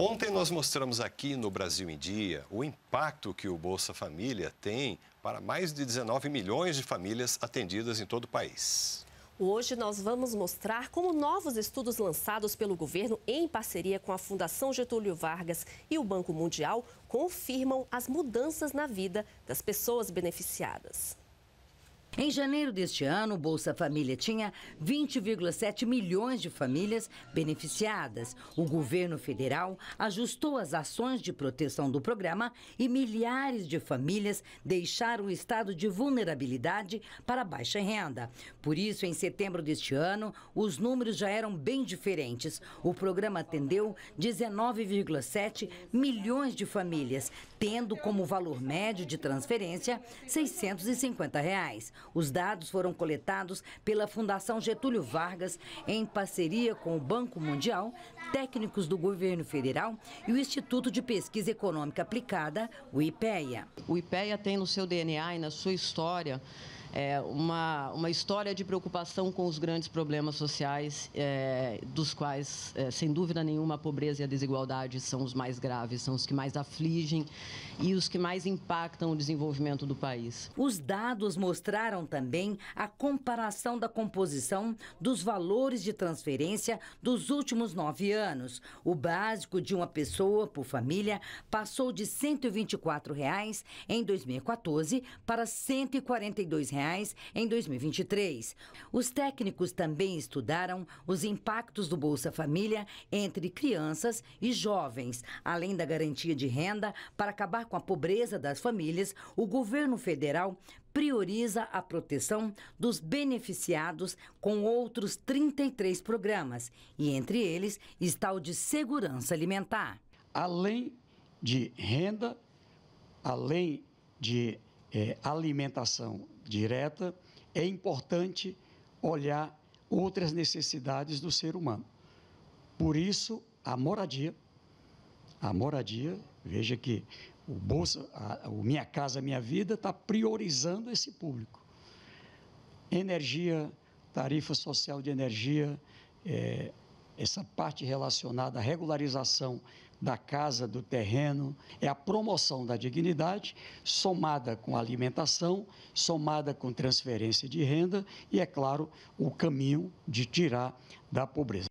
Ontem nós mostramos aqui no Brasil em Dia o impacto que o Bolsa Família tem para mais de 19 milhões de famílias atendidas em todo o país. Hoje nós vamos mostrar como novos estudos lançados pelo governo em parceria com a Fundação Getúlio Vargas e o Banco Mundial confirmam as mudanças na vida das pessoas beneficiadas. Em janeiro deste ano, o Bolsa Família tinha 20,7 milhões de famílias beneficiadas. O governo federal ajustou as ações de proteção do programa e milhares de famílias deixaram o estado de vulnerabilidade para baixa renda. Por isso, em setembro deste ano, os números já eram bem diferentes. O programa atendeu 19,7 milhões de famílias, tendo como valor médio de transferência R$ 650. Reais. Os dados foram coletados pela Fundação Getúlio Vargas, em parceria com o Banco Mundial, técnicos do governo federal e o Instituto de Pesquisa Econômica Aplicada, o IPEA. O IPEA tem no seu DNA e na sua história é, uma, uma história de preocupação com os grandes problemas sociais, é, dos quais, é, sem dúvida nenhuma, a pobreza e a desigualdade são os mais graves, são os que mais afligem e os que mais impactam o desenvolvimento do país. Os dados mostraram também a comparação da composição dos valores de transferência dos últimos nove anos. O básico de uma pessoa por família passou de R$ 124 reais em 2014 para R$ 142 reais reais em 2023. Os técnicos também estudaram os impactos do Bolsa Família entre crianças e jovens. Além da garantia de renda para acabar com a pobreza das famílias, o governo federal prioriza a proteção dos beneficiados com outros 33 programas, e entre eles está o de segurança alimentar. Além de renda, além de é, alimentação direta, é importante olhar outras necessidades do ser humano. Por isso, a moradia, a moradia, veja que o Bolsa, a, o Minha Casa Minha Vida está priorizando esse público. Energia, tarifa social de energia, é, essa parte relacionada à regularização da casa, do terreno, é a promoção da dignidade, somada com alimentação, somada com transferência de renda e, é claro, o caminho de tirar da pobreza.